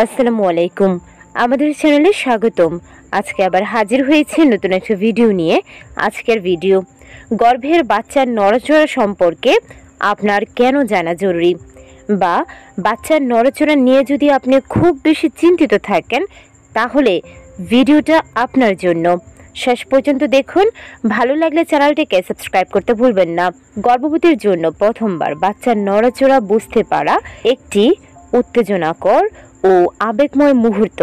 আসসালামু আলাইকুম আমাদের চ্যানেলে স্বাগতম আজকে আবার হাজির হয়েছে নতুন একটা ভিডিও নিয়ে আজকের ভিডিও গর্ভের বাচ্চার নড়াচড়া সম্পর্কে আপনার কেন জানা জরুরি বা বাচ্চার নড়াচড়া নিয়ে যদি আপনি খুব বেশি চিন্তিত থাকেন তাহলে ভিডিওটা আপনার জন্য শেষ পর্যন্ত দেখুন ভালো লাগলে চ্যানেলটিকে সাবস্ক্রাইব করতে ভুলবেন না গর্ভবতীর জন্য প্রথমবার বাচ্চার নড়াচড়া বুঝতে পারা একটি উত্তেজনাকর ও আবেগময় মুহূর্ত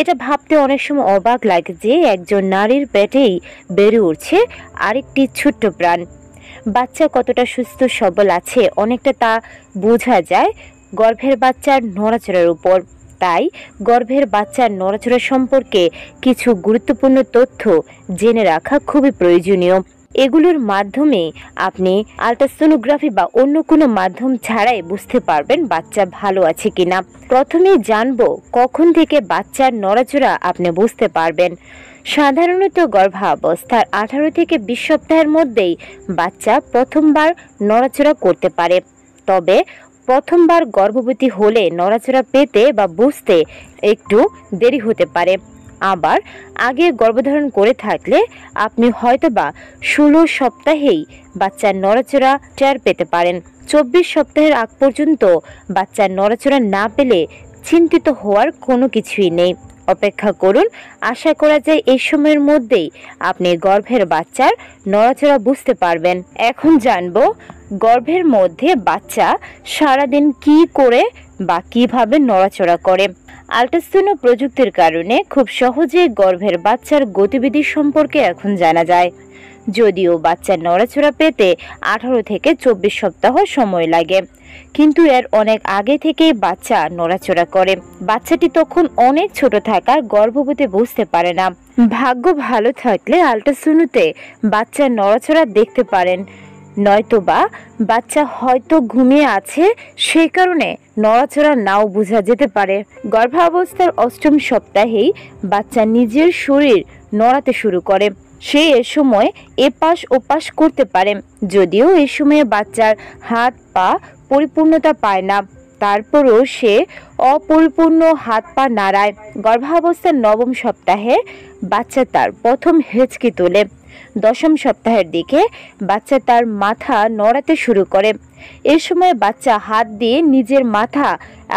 এটা ভাবতে অনেক সময় অবাক লাগে যে একজন নারীর পেটেই বেড়ে উঠছে আরেকটি ছোট্ট প্রাণ বাচ্চা কতটা সুস্থ সবল আছে অনেকটা তা বোঝা যায় গর্ভের বাচ্চার নড়াচড়ার উপর তাই গর্ভের বাচ্চার নড়াচড়া সম্পর্কে কিছু গুরুত্বপূর্ণ তথ্য জেনে রাখা খুবই প্রয়োজনীয় এগুলোর মাধ্যমে আপনি আলট্রাসোনোগ্রাফি বা অন্য কোনো মাধ্যম ছাড়াই বুঝতে পারবেন বাচ্চা ভালো আছে কিনা প্রথমে জানবো কখন থেকে বাচ্চার নড়াচড়া আপনি বুঝতে পারবেন সাধারণত গর্ভাবস্থার আঠারো থেকে বিশ সপ্তাহের মধ্যেই বাচ্চা প্রথমবার নড়াচড়া করতে পারে তবে প্রথমবার গর্ভবতী হলে নড়াচড়া পেতে বা বুঝতে একটু দেরি হতে পারে আবার আগে গর্ভধারণ করে থাকলে আপনি হয়তোবা ষোলো সপ্তাহেই বাচ্চার নড়াচড়া টের পেতে পারেন চব্বিশ সপ্তাহের আগ পর্যন্ত বাচ্চার নড়াচড়া না পেলে চিন্তিত হওয়ার কোনো কিছুই নেই অপেক্ষা করুন আশা করা যায় এই সময়ের মধ্যেই আপনি গর্ভের বাচ্চার নড়াচড়া বুঝতে পারবেন এখন জানব গর্ভের মধ্যে বাচ্চা সারাদিন কি করে বা কিভাবে নড়াচড়া করে আল্ট্রাসোনো প্রযুক্তির কারণে খুব সহজে গর্ভের বাচ্চার গতিবিধি সম্পর্কে এখন জানা যায় যদিও বাচ্চার নড়াচড়া পেতে আঠারো থেকে চব্বিশ সপ্তাহ সময় লাগে কিন্তু এর অনেক আগে থেকে বাচ্চা নড়াচড়া করে বাচ্চাটি তখন অনেক ছোট থাকার গর্ভবতী বুঝতে পারে না ভাগ্য ভালো থাকলে আল্ট্রাসোনোতে বাচ্চার নড়াচড়া দেখতে পারেন নয়তোবা বাচ্চা হয়তো ঘুমিয়ে আছে সেই কারণে নড়াচড়া নাও বোঝা যেতে পারে গর্ভাবস্থার অষ্টম সপ্তাহেই বাচ্চা নিজের শরীর নড়াতে শুরু করে সে এ সময় এপাশ ওপাশ করতে পারে যদিও এ সময়ে বাচ্চার হাত পা পরিপূর্ণতা পায় না তারপরও সে অপরিপূর্ণ হাত পা নাড়ায় গর্ভাবস্থার নবম সপ্তাহে বাচ্চা তার প্রথম হেঁচকি তোলে দশম সপ্তাহের দিকে বাচ্চা তার মাথা নড়াতে শুরু করে এ সময় বাচ্চা হাত দিয়ে নিজের মাথা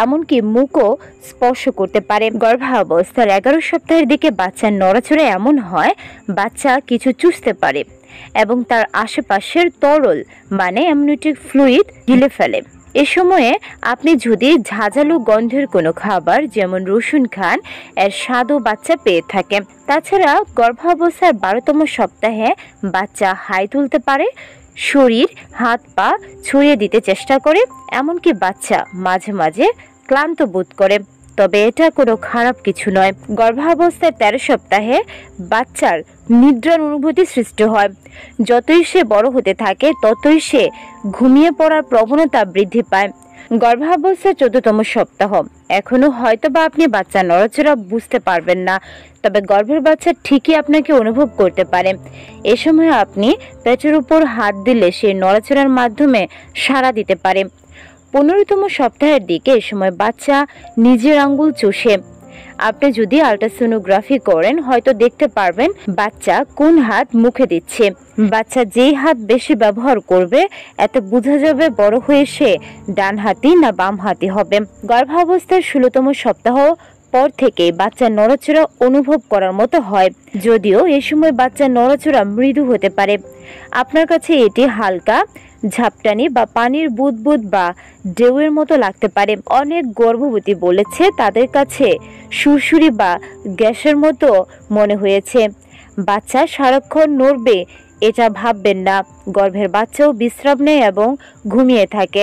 এমনকি মুখও স্পর্শ করতে পারে গর্ভাবস্থার এগারো সপ্তাহের দিকে বাচ্চার নড়াচড়া এমন হয় বাচ্চা কিছু চুষতে পারে এবং তার আশেপাশের তরল মানে অ্যামনিউটিক ফ্লুইড গিলে ফেলে এ সময়ে আপনি যদি ঝাঁঝালো গন্ধের কোনো খাবার যেমন রসুন খান এর স্বাদও বাচ্চা পেয়ে থাকে তাছাড়া গর্ভাবস্থার বারোতম সপ্তাহে বাচ্চা হাই তুলতে পারে শরীর হাত পা ছড়িয়ে দিতে চেষ্টা করে এমনকি বাচ্চা মাঝে মাঝে ক্লান্ত বোধ করে তবে এটা কোনো খারাপ কিছু নয় গর্ভাবস্থায় তেরো সপ্তাহে বাচ্চার নিদ্রার অনুভূতি সৃষ্টি হয় যতই সে বড় হতে থাকে ততই সে ঘুমিয়ে পড়ার প্রবণতা বৃদ্ধি পায় গর্ভাবস্থার চোদ্দতম সপ্তাহ এখনো হয়তো বা আপনি বাচ্চা নড়াচড়া বুঝতে পারবেন না তবে গর্ভের বাচ্চা ঠিকই আপনাকে অনুভব করতে পারে এ সময় আপনি পেটের উপর হাত দিলে সে নড়াচড়ার মাধ্যমে সাড়া দিতে পারে পনেরোতম সপ্তাহের দিকে এ সময় বাচ্চা নিজের আঙ্গুল চষে আপনি যদি আলট্রাসোনোগ্রাফি করেন হয়তো দেখতে পারবেন বাচ্চা কোন হাত মুখে দিচ্ছে বাচ্চা যেই হাত বেশি ব্যবহার করবে এতে বোঝা যাবে বড় হয়ে সে ডান হাতি না বাম হাতি হবে গর্ভাবস্থার ষোলোতম সপ্তাহ পর থেকে বাচ্চা নড়াচড়া অনুভব করার মতো হয় যদিও এ সময় বাচ্চা নড়াচড়া মৃদু হতে পারে আপনার কাছে এটি হালকা ঝাপটানি বা পানির বুদবুদ বা ডেউয়ের মতো লাগতে পারে অনেক গর্ভবতী বলেছে তাদের কাছে সুরসুরি বা গ্যাসের মতো মনে হয়েছে বাচ্চা সারাক্ষণ নড়বে এটা ভাববেন না গর্ভের বাচ্চাও বিশ্রাম নেয় এবং ঘুমিয়ে থাকে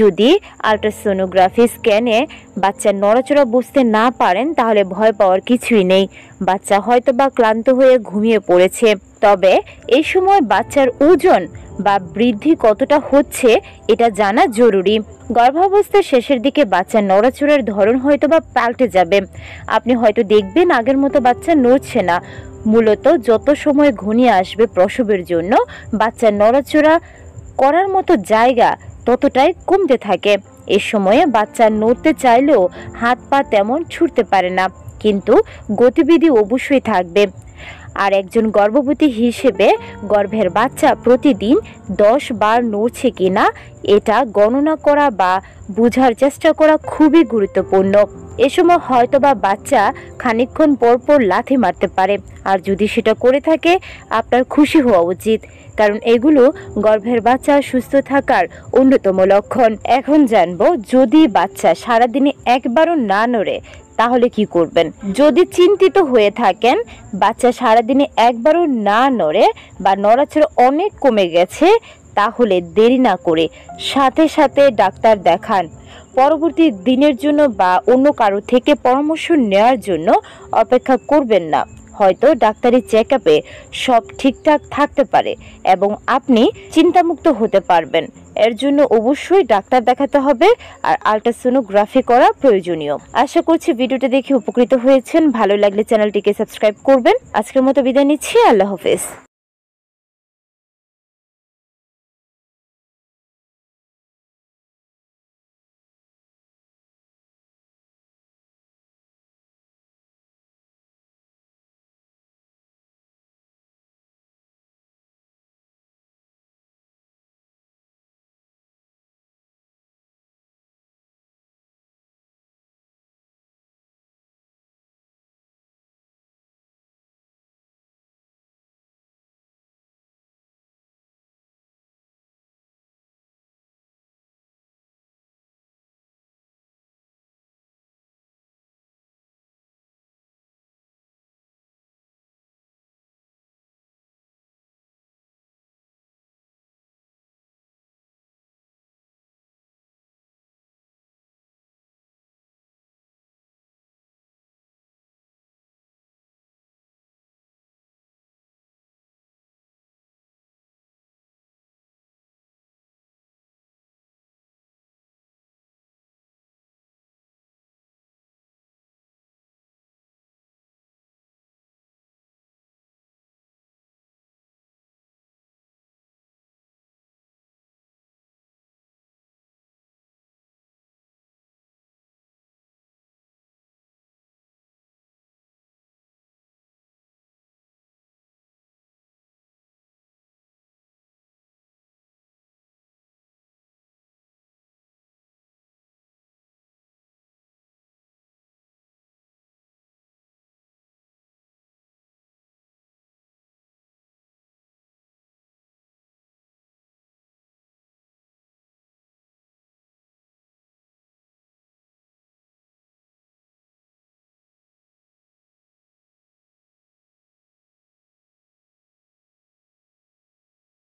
যদি আলট্রাসোনোগ্রাফি স্ক্যানে বাচ্চার নড়াচড়া বুঝতে না পারেন তাহলে ভয় পাওয়ার কিছুই নেই বাচ্চা হয়তো বা ক্লান্ত হয়ে ঘুমিয়ে পড়েছে তবে এই সময় বাচ্চার ওজন বা বৃদ্ধি কতটা হচ্ছে এটা জানা জরুরি গর্ভাবস্থার শেষের দিকে বাচ্চার নড়াচড়ার ধরন হয়তো বা পাল্টে যাবে আপনি হয়তো দেখবেন আগের মতো বাচ্চা নড়ছে না মূলত যত সময় ঘনিয়ে আসবে প্রসবের জন্য বাচ্চার নড়াচড়া করার মতো জায়গা ততটাই কমতে থাকে এ সময়ে বাচ্চা নড়তে চাইলেও হাত পা তেমন ছুটতে পারে না কিন্তু গতিবিধি অবশ্যই থাকবে আর একজন গর্ভবতী হিসেবে গর্ভের বাচ্চা প্রতিদিন দশ বার নড়ছে কিনা এটা গণনা করা বা বোঝার চেষ্টা করা খুবই গুরুত্বপূর্ণ এ সময় হয়তোবা বাচ্চা খানিকক্ষণ পরপর লাথি মারতে পারে আর যদি সেটা করে থাকে আপনার খুশি হওয়া উচিত কারণ এগুলো গর্ভের বাচ্চা সুস্থ থাকার অন্যতম লক্ষণ এখন জানবো যদি বাচ্চা সারাদিনে একবারও না নড়ে তাহলে কি করবেন যদি চিন্তিত হয়ে থাকেন বাচ্চা সারাদিনে একবারও না নড়ে বা নড়াচড়া অনেক কমে গেছে তাহলে দেরি না করে সাথে সাথে ডাক্তার দেখান পরবর্তী দিনের জন্য বা অন্য কারো থেকে পরামর্শ নেওয়ার জন্য অপেক্ষা করবেন না হয়তো ডাক্তারি চেক আপে সব ঠিকঠাক থাকতে পারে এবং আপনি চিন্তামুক্ত হতে পারবেন এর জন্য অবশ্যই ডাক্তার দেখাতে হবে আর আলট্রাসোনোগ্রাফি করা প্রয়োজনীয় আশা করছি ভিডিওটা দেখে উপকৃত হয়েছেন ভালো লাগলে চ্যানেলটিকে সাবস্ক্রাইব করবেন আজকের মতো বিদায় নিচ্ছি আল্লাহ হাফেজ